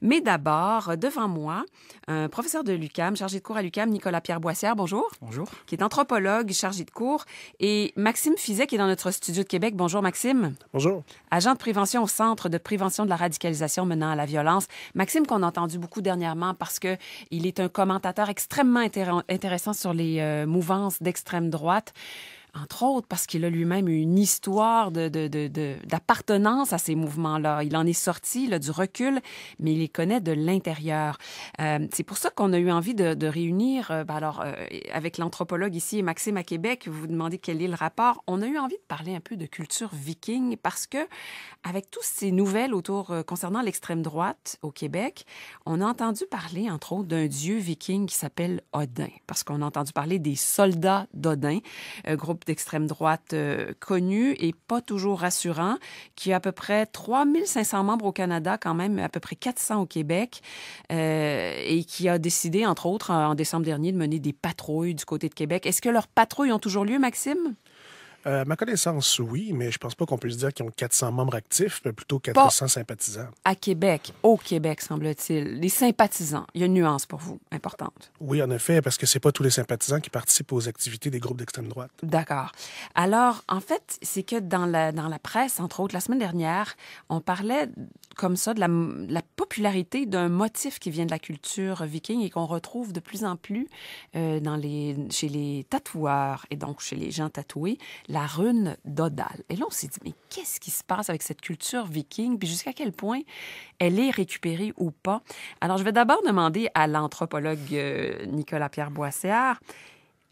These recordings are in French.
Mais d'abord, devant moi, un professeur de l'UCAM, chargé de cours à l'UCAM, Nicolas-Pierre Boissière, bonjour. Bonjour. Qui est anthropologue, chargé de cours, et Maxime Fizet, qui est dans notre studio de Québec. Bonjour, Maxime. Bonjour. Agent de prévention au Centre de prévention de la radicalisation menant à la violence. Maxime, qu'on a entendu beaucoup dernièrement parce qu'il est un commentateur extrêmement intéressant sur les euh, mouvances d'extrême droite entre autres parce qu'il a lui-même une histoire d'appartenance de, à ces mouvements-là. Il en est sorti là, du recul, mais il les connaît de l'intérieur. Euh, c'est pour ça qu'on a eu envie de, réunir, euh, ben alors euh, avec l'anthropologue ici, Maxime à Québec, vous vous demandez quel est le rapport. On a eu envie de parler un peu de culture viking parce que, avec toutes ces nouvelles autour concernant l'extrême droite au Québec, on a entendu parler, entre autres, d'un dieu viking qui s'appelle Odin, parce qu'on a entendu parler des soldats d'Odin, groupe d'extrême droite euh, connu et pas toujours rassurant, qui a à peu près 3500 membres au Canada, quand même à peu près 400 au Québec, euh, et qui a décidé, entre autres, en, décembre dernier, de mener des patrouilles du côté de Québec. Est-ce que leurs patrouilles ont toujours lieu, Maxime? Euh, à ma connaissance, oui, mais je pense pas qu'on puisse dire qu'ils ont 400 membres actifs, mais plutôt 400 sympathisants. À Québec, au Québec, semble-t-il. Les sympathisants, il y a une nuance pour vous importante. Oui, en effet, parce que c'est pas tous les sympathisants qui participent aux activités des groupes d'extrême droite. D'accord. Alors, en fait, c'est que dans la, dans la presse, entre autres, la semaine dernière, on parlait comme ça de la, popularité d'un motif qui vient de la culture viking et qu'on retrouve de plus en plus euh, dans les, chez les tatoueurs et donc chez les gens tatoués, la rune d'Odal. Et là, on s'est dit, mais qu'est-ce qui se passe avec cette culture viking, puis jusqu'à quel point elle est récupérée ou pas? Alors, je vais d'abord demander à l'anthropologue euh, Nicolas-Pierre Boisséard,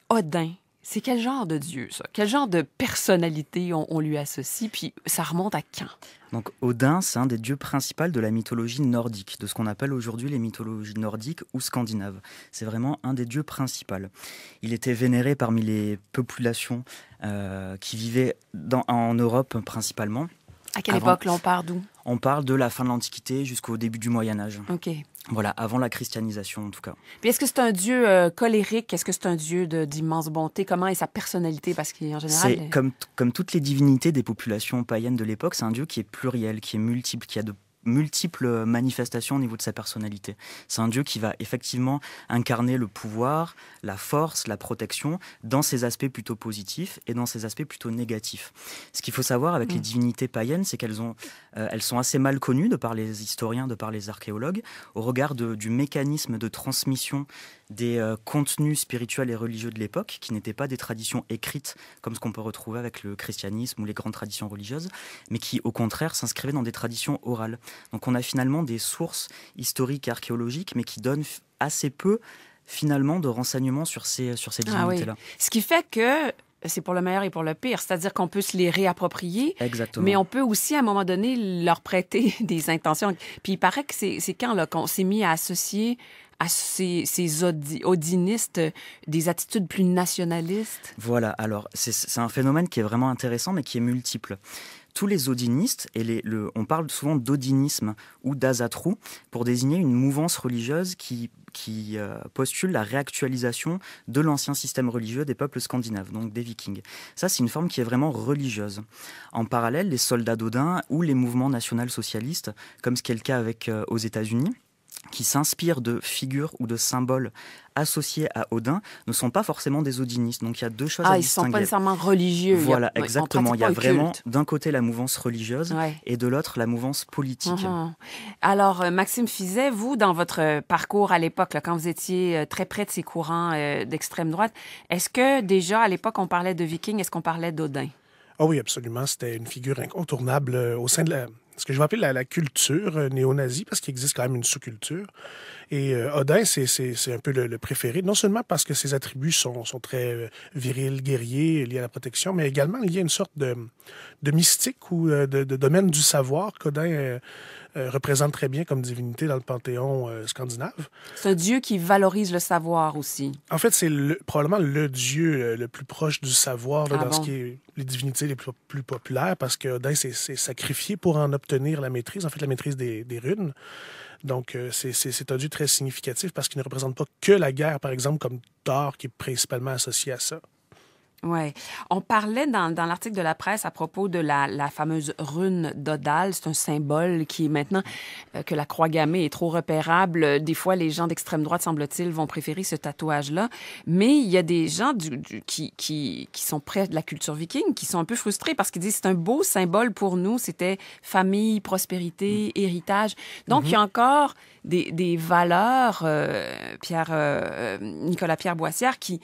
Odin, c'est quel genre de dieu, ça? Quel genre de personnalité on, lui associe? Puis ça remonte à quand? Donc Odin, c'est un des dieux principaux de la mythologie nordique, de ce qu'on appelle aujourd'hui les mythologies nordiques ou scandinaves. C'est vraiment un des dieux principaux. Il était vénéré parmi les populations euh, qui vivaient en Europe principalement. À quelle époque, l'on on part d'où On parle de la fin de l'Antiquité jusqu'au début du Moyen Âge. OK. Voilà, avant la christianisation en tout cas. Puis est-ce que c'est un dieu euh, colérique Est-ce que c'est un dieu d'immense bonté Comment est sa personnalité Parce qu'en général, c'est comme comme toutes les divinités des populations païennes de l'époque, c'est un dieu qui est pluriel, qui est multiple, qui a de multiples manifestations au niveau de sa personnalité. C'est un dieu qui va effectivement incarner le pouvoir, la force, la protection dans ses aspects plutôt positifs et dans ses aspects plutôt négatifs. Ce qu'il faut savoir avec les mm. divinités païennes, c'est qu'elles ont, euh, elles sont assez mal connues de par les historiens, de par les archéologues, au regard du mécanisme de transmission des euh, contenus spirituels et religieux de l'époque, qui n'étaient pas des traditions écrites comme ce qu'on peut retrouver avec le christianisme ou les grandes traditions religieuses, mais qui au contraire s'inscrivaient dans des traditions orales. Donc on a finalement des sources historiques et archéologiques, mais qui donnent assez peu finalement de renseignements sur ces, sur ces ah divinités-là. Ce qui fait que c'est pour le meilleur et pour le pire. C'est-à-dire qu'on peut se les réapproprier. Mais on peut aussi, à un moment donné, leur prêter des intentions. Puis il paraît que c'est quand qu'on s'est mis à associer à ces, Odinistes euh, des attitudes plus nationalistes Voilà, alors c'est un phénomène qui est vraiment intéressant mais qui est multiple tous les odinistes, et on parle souvent d'odinisme ou d'azatrou, pour désigner une mouvance religieuse qui, euh, postule la réactualisation de l'ancien système religieux des peuples scandinaves, donc des vikings. Ça, c'est une forme qui est vraiment religieuse. En parallèle, les soldats d'Odin ou les mouvements national-socialistes, comme ce qui est le cas avec, euh, aux États-Unis, qui s'inspirent de figures ou de symboles associés à Odin ne sont pas forcément des odinistes. Donc il y a deux choses ah, à distinguer. Ah, Ils ne sont pas nécessairement religieux. Voilà, exactement. Il y a vraiment d'un côté la mouvance religieuse et de l'autre la mouvance politique. Uh-huh. Alors euh, Maxime Fizet, vous, dans votre euh, parcours à l'époque, quand vous étiez euh, très près de ces courants d'extrême droite, est-ce que déjà à l'époque on parlait de vikings, est-ce qu'on parlait d'Odin ah oui, absolument. C'était une figure incontournable euh, au sein de ce que je vais appeler la, culture euh, néo-nazie, parce qu'il existe quand même une sous-culture. Et euh, Odin, c'est un peu le, préféré, non seulement parce que ses attributs sont, sont très virils, guerriers, liés à la protection, mais également liés à une sorte de, de mystique ou de, domaine du savoir qu'Odin... Euh, représente très bien comme divinité dans le panthéon euh, scandinave. C'est un dieu qui valorise le savoir aussi. En fait, c'est probablement le dieu euh, le plus proche du savoir ah dans ce qui est les divinités les plus, populaires parce que Odin s'est sacrifié pour en obtenir la maîtrise, en fait la maîtrise des, des runes. Donc, c'est un dieu très significatif parce qu'il ne représente pas que la guerre, par exemple, comme Thor, qui est principalement associé à ça. Oui. On parlait dans, l'article de la presse à propos de la, la fameuse rune d'Odal. C'est un symbole qui, maintenant euh, que la croix gammée est trop repérable, des fois, les gens d'extrême droite, semble-t-il, vont préférer ce tatouage-là. Mais il y a des gens qui, qui, qui, sont près de la culture viking qui sont un peu frustrés parce qu'ils disent c'est un beau symbole pour nous. C'était famille, prospérité, mm. héritage. Donc, il y a mm-hmm. encore des, valeurs, euh, Pierre, euh, Nicolas-Pierre Boissière, qui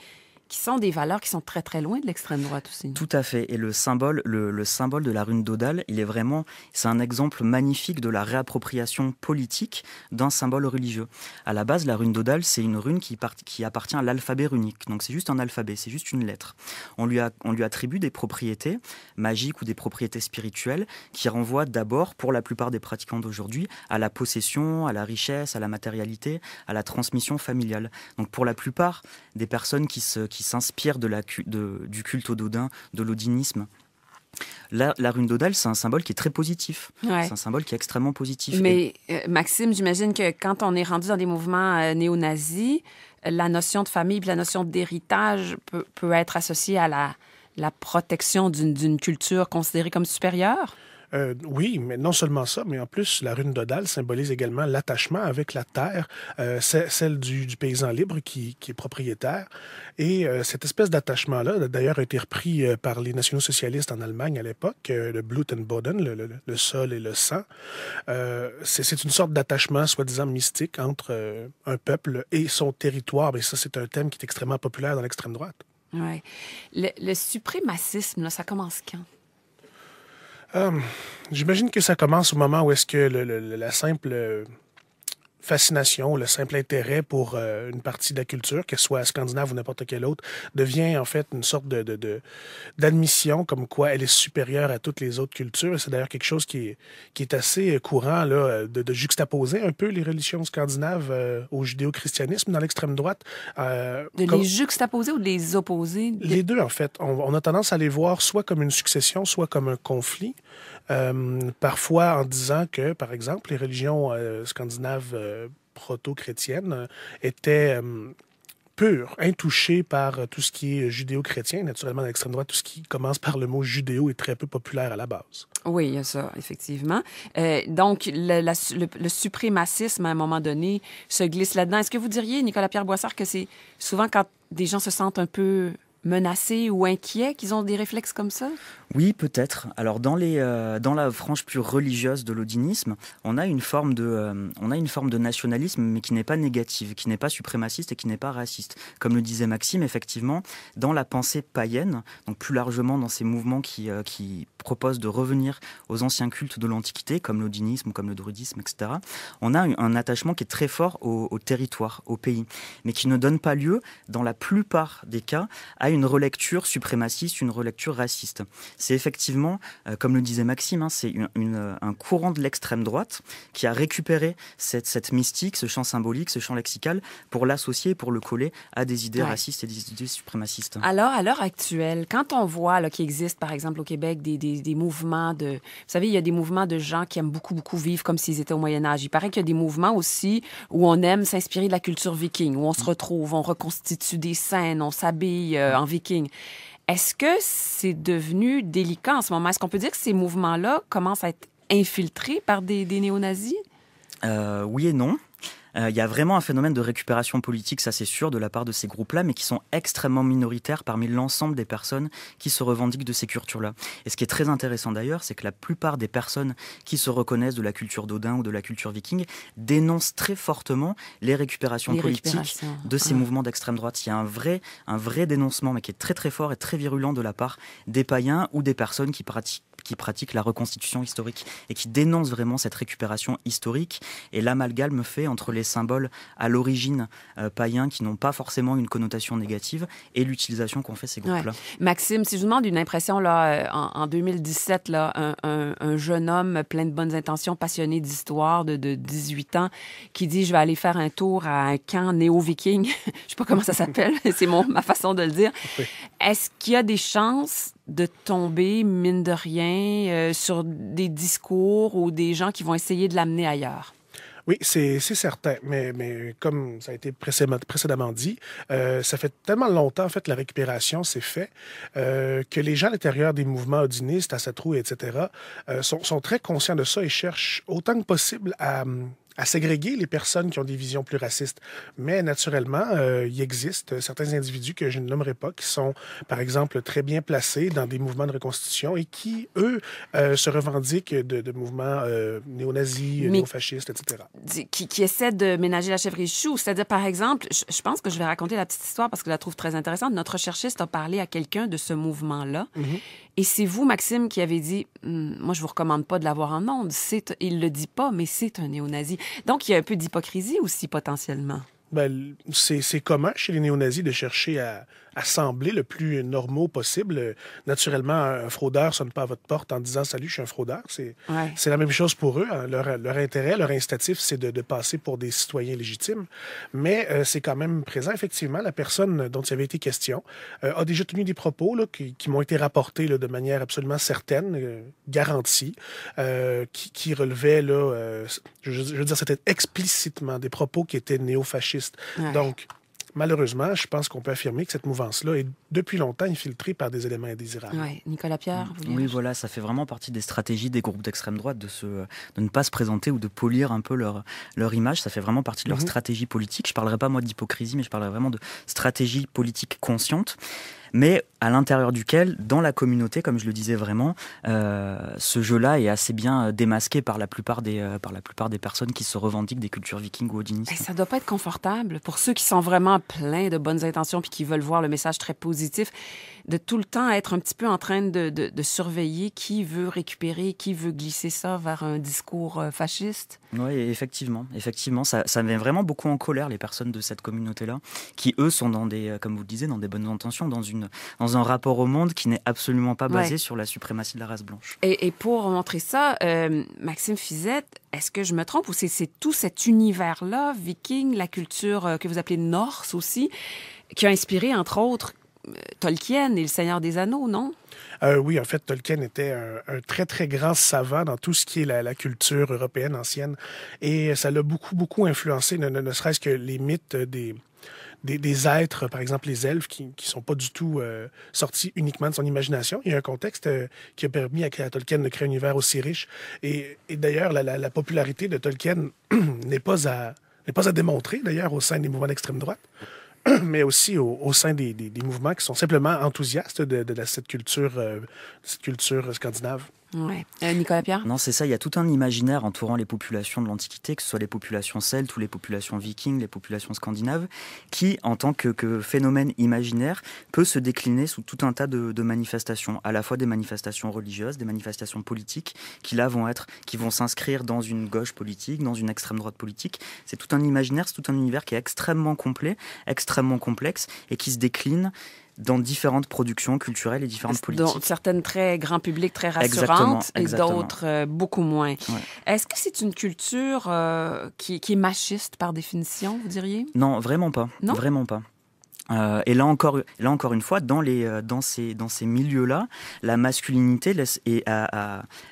qui sont des valeurs qui sont très très loin de l'extrême droite aussi. Tout à fait. Et le symbole, le, le symbole de la rune d'Odal, il est vraiment, c'est un exemple magnifique de la réappropriation politique d'un symbole religieux. À la base, la rune d'Odal, c'est une rune qui, part, qui appartient à l'alphabet runique. Donc c'est juste un alphabet, c'est juste une lettre. On lui, on lui attribue des propriétés magiques ou des propriétés spirituelles qui renvoient d'abord, pour la plupart des pratiquants d'aujourd'hui, à la possession, à la richesse, à la matérialité, à la transmission familiale. Donc pour la plupart des personnes qui se qui s'inspire de du culte au Dodin, de l'odinisme. La, rune d'Odal, c'est un symbole qui est très positif. C'est un symbole qui est extrêmement positif. Mais euh, Maxime, j'imagine que quand on est rendu dans des mouvements euh, néo-nazis, la notion de famille la notion d'héritage peut, être associée à la, la protection d'une culture considérée comme supérieure? Euh, oui, mais non seulement ça, mais en plus, la rune d'Odal symbolise également l'attachement avec la terre, euh, celle du, paysan libre qui, est propriétaire. Et euh, cette espèce d'attachement-là a d'ailleurs été repris par les nationaux socialistes en Allemagne à l'époque, le Blut und Boden, le, sol et le sang. c'est une sorte d'attachement soi-disant mystique entre un peuple et son territoire. Et ça, c'est un thème qui est extrêmement populaire dans l'extrême droite. Ouais. Le, suprémacisme, ça commence quand? Euh, j'imagine que ça commence au moment où est-ce que le, la simple euh, fascination, le simple intérêt pour euh, une partie de la culture, qu'elle soit scandinave ou n'importe quelle autre, devient en fait une sorte de, d'admission comme quoi elle est supérieure à toutes les autres cultures. C'est d'ailleurs quelque chose qui est, assez euh, courant là, euh, de, juxtaposer un peu les religions scandinaves au judéo-christianisme dans l'extrême droite. de les juxtaposer ou de les opposer? Les deux, en fait. On, on, a tendance à les voir soit comme une succession, soit comme un conflit. Euh, parfois en disant que, par exemple, les religions euh, scandinaves euh, proto-chrétiennes étaient pures, intouchées par tout ce qui est judéo-chrétien, naturellement à l'extrême droite, tout ce qui commence par le mot judéo est très peu populaire à la base. Oui, il y a ça, effectivement. donc, le, suprémacisme, à un moment donné, se glisse là-dedans. Est-ce que vous diriez, Nicolas-Pierre Boissard, que c'est souvent quand des gens se sentent un peu menacés ou inquiets qu'ils ont des réflexes comme ça Oui, peut-être. Alors dans, les, euh, dans la frange plus religieuse de l'odinisme, on, a une forme de, euh, on a une forme de nationalisme, mais qui n'est pas négative, qui n'est pas suprémaciste et qui n'est pas raciste. Comme le disait Maxime, effectivement, dans la pensée païenne, donc plus largement dans ces mouvements qui, euh, qui proposent de revenir aux anciens cultes de l'Antiquité, comme l'odinisme, comme le druidisme, etc., on a un attachement qui est très fort au, au territoire, au pays, mais qui ne donne pas lieu, dans la plupart des cas, à une relecture suprémaciste, une relecture raciste. C'est effectivement, euh, comme le disait Maxime, hein, c'est euh, un courant de l'extrême droite qui a récupéré cette, mystique, ce champ symbolique, ce champ lexical, pour l'associer, pour le coller à des idées racistes et des idées suprémacistes. Alors, à l'heure actuelle, quand on voit qu'il existe, par exemple, au Québec, des, mouvements de... Vous savez, il y a des mouvements de gens qui aiment beaucoup, beaucoup vivre comme s'ils étaient au Moyen Âge. Il paraît qu'il y a des mouvements aussi où on aime s'inspirer de la culture viking, où on se mm. retrouve, on reconstitue des scènes, on s'habille euh, viking. Est-ce que c'est devenu délicat en ce moment? Est-ce qu'on peut dire que ces mouvements-là commencent à être infiltrés par des, néo-nazis? Euh, oui et non. Euh, il y a vraiment un phénomène de récupération politique, ça c'est sûr, de la part de ces groupes-là, mais qui sont extrêmement minoritaires parmi l'ensemble des personnes qui se revendiquent de ces cultures-là. Et ce qui est très intéressant d'ailleurs, c'est que la plupart des personnes qui se reconnaissent de la culture d'Odin ou de la culture viking dénoncent très fortement les récupérations politiques de ces mouvements d'extrême droite. Il y a un vrai, un vrai dénoncement, mais qui est très très fort et très virulent de la part des païens ou des personnes qui pratiquent qui pratiquent la reconstitution historique et qui dénoncent vraiment cette récupération historique et l'amalgame fait entre les symboles à l'origine euh, païens qui n'ont pas forcément une connotation négative et l'utilisation qu'on fait ces groupes-là. Maxime, si je vous demande une impression, là, euh, en, 2017, là, un, un, jeune homme plein de bonnes intentions, passionné d'histoire, de, 18 ans, qui dit « je vais aller faire un tour à un camp néo-viking », je sais pas comment ça s'appelle, c'est ma façon de le dire. Est-ce qu'il y a des chances de tomber, mine de rien, euh, sur des discours ou des gens qui vont essayer de l'amener ailleurs? Oui, c'est certain. Mais, mais comme ça a été précédemment, dit, euh, ça fait tellement longtemps, en fait, la récupération s'est faite, euh, que les gens à l'intérieur des mouvements odinistes, à Satrou, etc., euh, sont, sont, très conscients de ça et cherchent autant que possible à hum, à ségréguer les personnes qui ont des visions plus racistes. Mais naturellement, euh, il existe certains individus que je ne nommerai pas, qui sont, par exemple, très bien placés dans des mouvements de reconstitution et qui, eux, euh, se revendiquent de, mouvements euh, néo-nazis, néo-fascistes, etc. Qui, qui essaient de ménager la chèvre et chou. C'est-à-dire, par exemple, je, pense que je vais raconter la petite histoire parce que je la trouve très intéressante. Notre recherchiste a parlé à quelqu'un de ce mouvement-là. Mhm. Et c'est vous, Maxime, qui avez dit, hum, moi, je vous recommande pas de l'avoir en ondes. Il le dit pas, mais c'est un néo-nazi. Donc, il y a un peu d'hypocrisie aussi, potentiellement. Ben, c'est commun chez les néo-nazis de chercher à, sembler le plus normaux possible. Naturellement, un fraudeur sonne pas à votre porte en disant Salut, je suis un fraudeur. C'est la même chose pour eux. Hein. Leur, intérêt, leur incitatif, c'est de, passer pour des citoyens légitimes. Mais euh, c'est quand même présent. Effectivement, la personne dont il avait été question euh, a déjà tenu des propos qui, m'ont été rapportés de manière absolument certaine, euh, garantie, qui, relevaient, je, je veux dire, c'était explicitement des propos qui étaient néo-fascistes donc, malheureusement, je pense qu'on peut affirmer que cette mouvance-là est depuis longtemps infiltrée par des éléments indésirables. Nicolas Pierre vous Oui, voilà, ça fait vraiment partie des stratégies des groupes d'extrême droite de, ne pas se présenter ou de polir un peu leur, image. Ça fait vraiment partie de leur mhm. stratégie politique. Je ne parlerai pas, moi, d'hypocrisie, mais je parlerai vraiment de stratégie politique consciente mais à l'intérieur duquel, dans la communauté, comme je le disais vraiment, euh, ce jeu-là est assez bien euh, démasqué euh, par la plupart des, personnes qui se revendiquent des cultures vikings ou odinistes. Et ça doit pas être confortable pour ceux qui sont vraiment pleins de bonnes intentions puis qui veulent voir le message très positif de tout le temps être un petit peu en train de, surveiller qui veut récupérer, qui veut glisser ça vers un discours euh, fasciste. Oui, effectivement, effectivement, ça, ça met vraiment beaucoup en colère les personnes de cette communauté-là, qui eux sont dans des, euh, comme vous le disiez, dans des bonnes intentions, dans une, dans un rapport au monde qui n'est absolument pas basé sur la suprématie de la race blanche. Et, pour montrer ça, euh, Maxime Fizette, est-ce que je me trompe ou c'est tout cet univers-là, viking, la culture que vous appelez norse aussi, qui a inspiré entre autres Tolkien et le Seigneur des Anneaux, non? Euh, oui, en fait, Tolkien était un, très, très grand savant dans tout ce qui est la, culture européenne ancienne. Et ça l'a beaucoup, beaucoup influencé, ne, serait-ce que les mythes des, des, êtres, par exemple les elfes, qui ne sont pas du tout euh, sortis uniquement de son imagination. Il y a un contexte euh, qui a permis à, Tolkien de créer un univers aussi riche. Et, d'ailleurs, la, popularité de Tolkien n'est pas n'est pas à démontrer, d'ailleurs, au sein des mouvements d'extrême droite. mais aussi au, sein des, des, mouvements qui sont simplement enthousiastes de, la, cette culture, euh, cette culture scandinave. Ouais. Euh, Nicolas Pierre Non, c'est ça. Il y a tout un imaginaire entourant les populations de l'Antiquité, que ce soit les populations celtes ou les populations vikings, les populations scandinaves, qui, en tant que, phénomène imaginaire, peut se décliner sous tout un tas de, de, manifestations, à la fois des manifestations religieuses, des manifestations politiques, qui là vont être, qui vont s'inscrire dans une gauche politique, dans une extrême droite politique. C'est tout un imaginaire, c'est tout un univers qui est extrêmement complet, extrêmement complexe, et qui se décline dans différentes productions culturelles et différentes politiques. Dans certaines très grands publics, très rassurantes, et d'autres euh, beaucoup moins. Est-ce que c'est une culture euh, qui, qui, est machiste par définition, vous diriez Non, vraiment pas. Non? Vraiment pas. Euh, et là encore, là encore une fois, dans, les, euh, dans ces, dans ces milieux-là, la masculinité laisse, et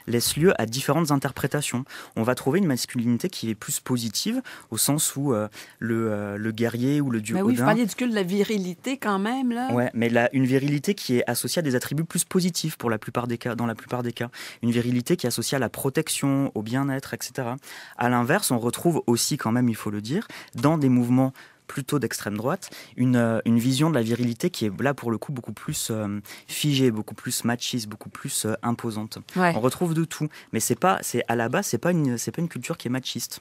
laisse lieu à différentes interprétations. On va trouver une masculinité qui est plus positive, au sens où euh, le, le, guerrier ou le dieu mais oui, je Oui, du culte de la virilité quand même, là. Ouais, mais une virilité qui est associée à des attributs plus positifs pour la plupart des cas, dans la plupart des cas. Une virilité qui est associée à la protection, au bien-être, etc. À l'inverse, on retrouve aussi quand même, il faut le dire, dans des mouvements plutôt d'extrême droite, euh, une, vision de la virilité qui est là pour le coup beaucoup plus euh, figée, beaucoup plus machiste, beaucoup plus euh, imposante. On retrouve de tout, mais c'est pas, c'est à la base, c'est pas une, c'est pas une culture qui est machiste.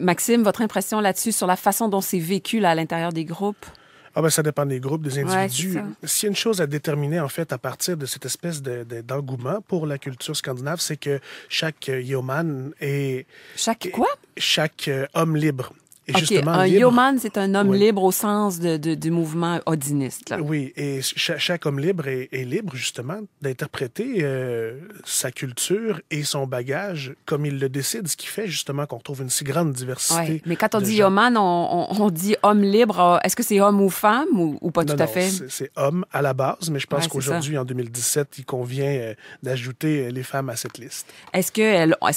Maxime, votre impression là-dessus sur la façon dont c'est vécu à l'intérieur des groupes? Ah ben, ça dépend des groupes, des individus. Si S'il y a une chose à déterminer, en fait, à partir de cette espèce d'engouement pour la culture scandinave, c'est que chaque yeoman est... Chaque quoi? Chaque homme libre et un c'est un homme libre au sens du mouvement odiniste. Oui, et chaque, homme libre est, libre justement d'interpréter euh, sa culture et son bagage comme il le décide, ce qui fait justement qu'on trouve une si grande diversité. Ouais, mais quand on dit yeoman, on, dit homme libre. Euh, est-ce que c'est homme ou femme ou, pas tout à non, fait? C'est homme à la base, mais je pense qu'aujourd'hui, en 2017, il convient euh, d'ajouter les femmes à cette liste. Est-ce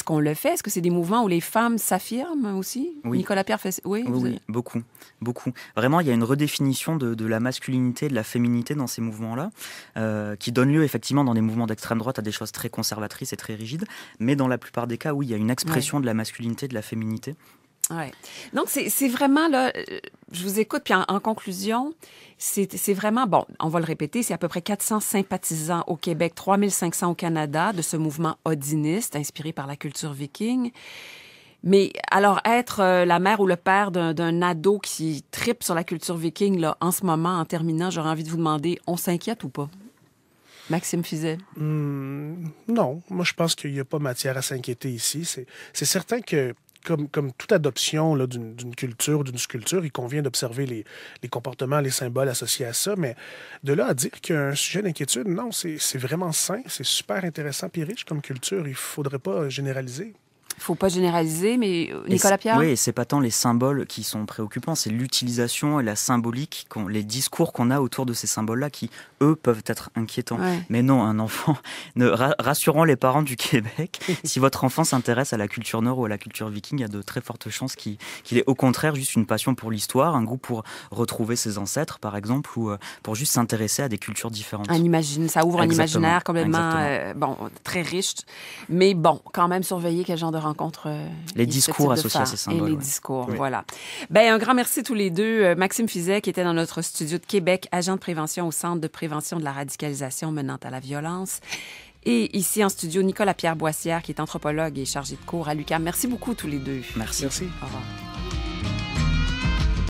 qu'on est le fait? Est-ce que c'est des mouvements où les femmes s'affirment aussi? Nicolas Pierre fait oui, beaucoup, beaucoup. Vraiment, il y a une redéfinition de, la masculinité, de la féminité dans ces mouvements-là, euh, qui donne lieu effectivement dans des mouvements d'extrême droite à des choses très conservatrices et très rigides, mais dans la plupart des cas, oui, il y a une expression de la masculinité, de la féminité. Ouais. Donc, c'est vraiment, là, euh, je vous écoute, puis en, en conclusion, c'est vraiment, bon, on va le répéter, c'est à peu près 400 sympathisants au Québec, 3500 au Canada de ce mouvement odiniste inspiré par la culture viking. Mais alors, être euh, la mère ou le père d'un ado qui tripe sur la culture viking, là, en ce moment, en terminant, j'aurais envie de vous demander, on s'inquiète ou pas? Maxime Fizet? Hmm, non. Moi, je pense qu'il n'y a pas matière à s'inquiéter ici. C'est certain que comme, toute adoption d'une culture, d'une sculpture, il convient d'observer les, comportements, les symboles associés à ça. Mais de là à dire qu'un sujet d'inquiétude, non, c'est vraiment sain, c'est super intéressant et riche comme culture. Il ne faudrait pas généraliser. Il ne faut pas généraliser, mais euh, Nicolas Pierre Oui, c'est pas tant les symboles qui sont préoccupants, c'est l'utilisation et la symbolique, les discours qu'on a autour de ces symboles-là qui, eux, peuvent être inquiétants. Mais non, un enfant, ne, rassurant les parents du Québec, si votre enfant s'intéresse à la culture nord ou à la culture viking, il y a de très fortes chances qu'il est ait au contraire juste une passion pour l'histoire, un goût pour retrouver ses ancêtres, par exemple, ou euh, pour juste s'intéresser à des cultures différentes. imagine, ça ouvre un imaginaire complètement euh, bon, très riche. Mais bon, quand même surveiller quel genre de rencontre. Euh, les discours associés à ces symboles. Et les discours, voilà. Ben, un grand merci tous les deux. Euh, Maxime Fizet, qui était dans notre studio de Québec, agent de prévention au Centre de prévention de la radicalisation menant à la violence. Et ici en studio, Nicolas Pierre Boissière, qui est anthropologue et chargé de cours à l'UQAM. Merci beaucoup tous les deux. Merci. Merci. Au revoir.